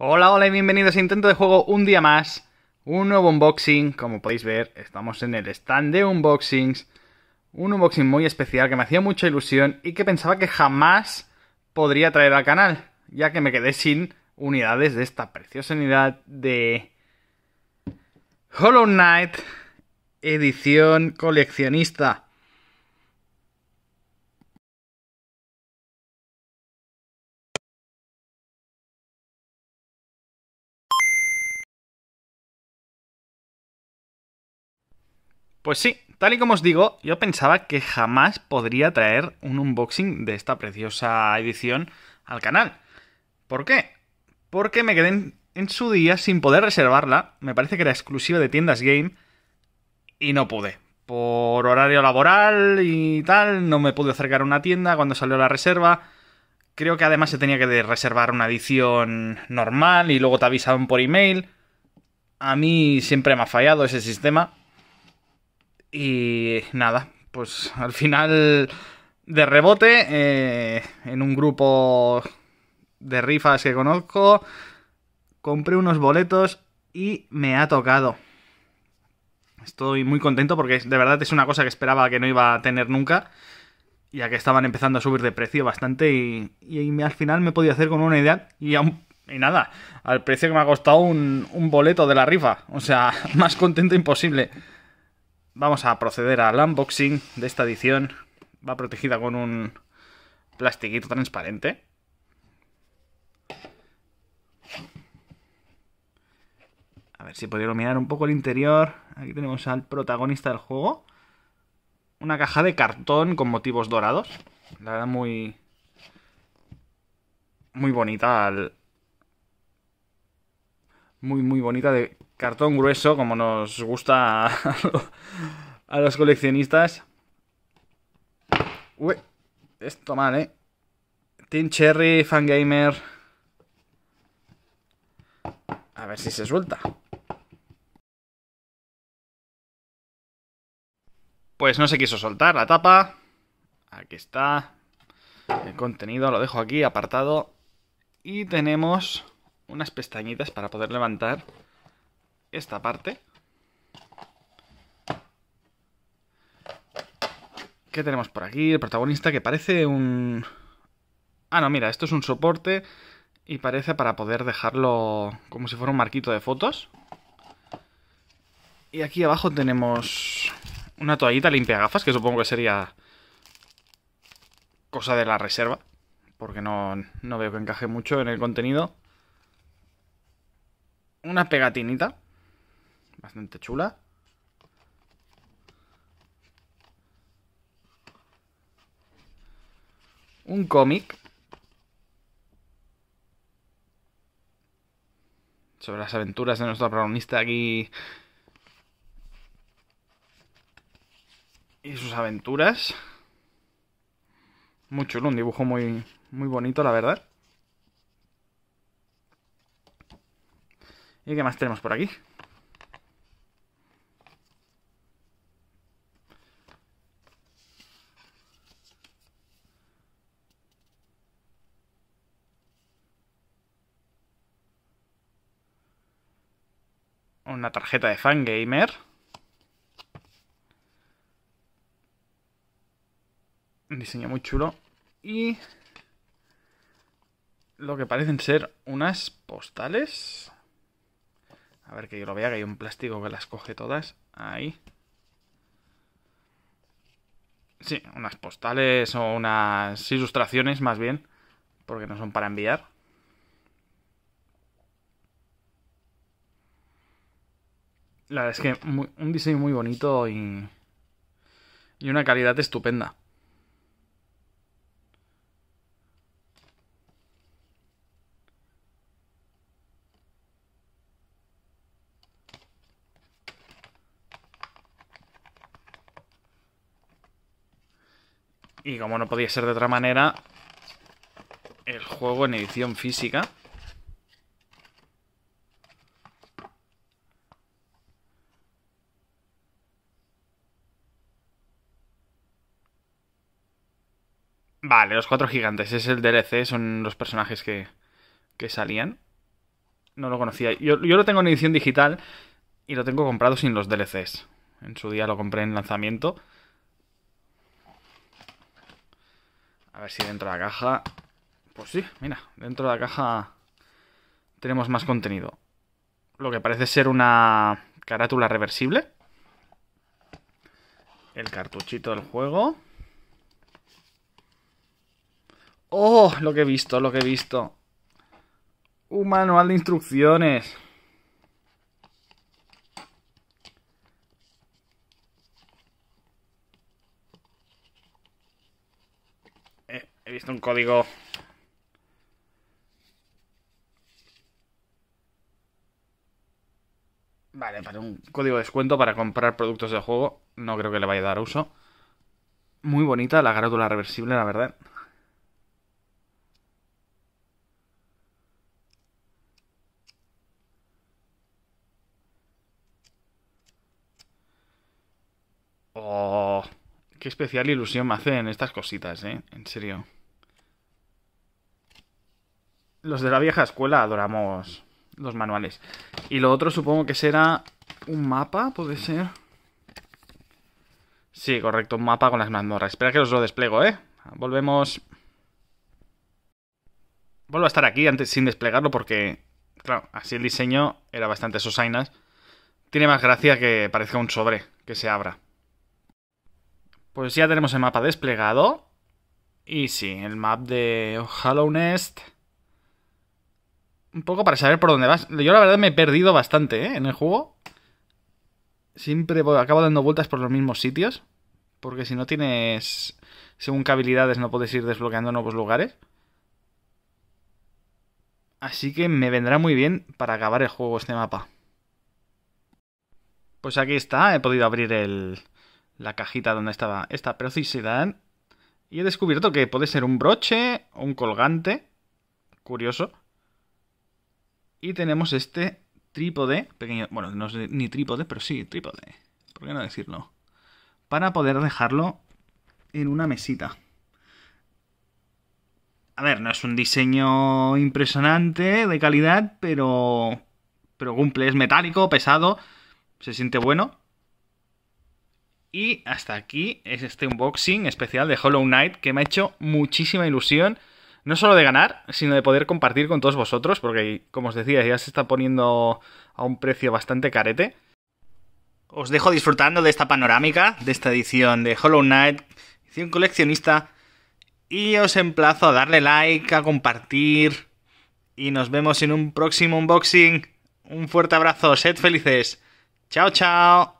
Hola, hola y bienvenidos a Intento de Juego un día más. Un nuevo unboxing, como podéis ver, estamos en el stand de unboxings. Un unboxing muy especial que me hacía mucha ilusión y que pensaba que jamás podría traer al canal, ya que me quedé sin unidades de esta preciosa unidad de Hollow Knight edición coleccionista. Pues sí, tal y como os digo, yo pensaba que jamás podría traer un unboxing de esta preciosa edición al canal. ¿Por qué? Porque me quedé en, su día sin poder reservarla, me parece que era exclusiva de tiendas game, y no pude. Por horario laboral y tal, no me pude acercar a una tienda cuando salió la reserva. Creo que además se tenía que reservar una edición normal y luego te avisaban por email. A mí siempre me ha fallado ese sistema, y nada, pues al final de rebote, eh, en un grupo de rifas que conozco, compré unos boletos y me ha tocado. Estoy muy contento porque de verdad es una cosa que esperaba que no iba a tener nunca, ya que estaban empezando a subir de precio bastante y, al final me he podido hacer con una idea y, nada, al precio que me ha costado un, un boleto de la rifa. O sea, más contento imposible. Vamos a proceder al unboxing de esta edición. Va protegida con un plastiquito transparente. A ver si podido mirar un poco el interior. Aquí tenemos al protagonista del juego. Una caja de cartón con motivos dorados. La verdad muy... Muy bonita al, muy, muy bonita, de cartón grueso, como nos gusta a los coleccionistas. Uy, esto mal, ¿eh? Team Cherry, Fangamer. A ver si se suelta. Pues no se quiso soltar la tapa. Aquí está. El contenido lo dejo aquí apartado. Y tenemos unas pestañitas para poder levantar esta parte. ¿Qué tenemos por aquí? El protagonista que parece un... Ah, no, mira, esto es un soporte y parece para poder dejarlo como si fuera un marquito de fotos. Y aquí abajo tenemos una toallita limpia gafas, que supongo que sería cosa de la reserva, porque no, no veo que encaje mucho en el contenido una pegatinita. Bastante chula. Un cómic. Sobre las aventuras de nuestro protagonista aquí. Y sus aventuras. Muy chulo, un dibujo muy, muy bonito, la verdad. ¿Y qué más tenemos por aquí? Una tarjeta de Fangamer. Un diseño muy chulo. Y lo que parecen ser unas postales. A ver que yo lo vea, que hay un plástico que las coge todas. Ahí. Sí, unas postales o unas ilustraciones más bien, porque no son para enviar. La verdad es que un diseño muy bonito y, y una calidad estupenda. Y como no podía ser de otra manera, el juego en edición física. Vale, los cuatro gigantes. Es el DLC, son los personajes que, que salían. No lo conocía. Yo, yo, lo tengo en edición digital y lo tengo comprado sin los DLCs. En su día lo compré en lanzamiento A ver si dentro de la caja... Pues sí, mira, dentro de la caja tenemos más contenido. Lo que parece ser una carátula reversible. El cartuchito del juego. ¡Oh! Lo que he visto, lo que he visto. Un manual de instrucciones. He visto un código. Vale, para un código de descuento para comprar productos de juego. No creo que le vaya a dar uso. Muy bonita la carátula reversible, la verdad. Oh, qué especial ilusión me hacen estas cositas, ¿eh? En serio los de la vieja escuela adoramos los manuales. Y lo otro supongo que será un mapa, puede ser. Sí, correcto, un mapa con las mazmorras. Espera que os lo desplego, ¿eh? Volvemos. Vuelvo a estar aquí antes sin desplegarlo porque, claro, así el diseño era bastante sosainas. Tiene más gracia que parezca un sobre que se abra. Pues ya tenemos el mapa desplegado. Y sí, el map de Hollow un poco para saber por dónde vas. Yo la verdad me he perdido bastante ¿eh? en el juego. Siempre acabo dando vueltas por los mismos sitios. Porque si no tienes, según qué habilidades, no puedes ir desbloqueando nuevos lugares. Así que me vendrá muy bien para acabar el juego este mapa. Pues aquí está, he podido abrir el, la cajita donde estaba esta precisidad. Y he descubierto que puede ser un broche o un colgante. Curioso. Y tenemos este trípode, pequeño, bueno, no sé ni trípode, pero sí trípode, ¿por qué no decirlo? Para poder dejarlo en una mesita. A ver, no es un diseño impresionante de calidad, pero pero cumple, es metálico, pesado, se siente bueno. Y hasta aquí es este unboxing especial de Hollow Knight que me ha hecho muchísima ilusión no solo de ganar, sino de poder compartir con todos vosotros, porque como os decía, ya se está poniendo a un precio bastante carete. Os dejo disfrutando de esta panorámica, de esta edición de Hollow Knight, edición coleccionista, y os emplazo a darle like, a compartir, y nos vemos en un próximo unboxing. Un fuerte abrazo, sed felices. Chao, chao.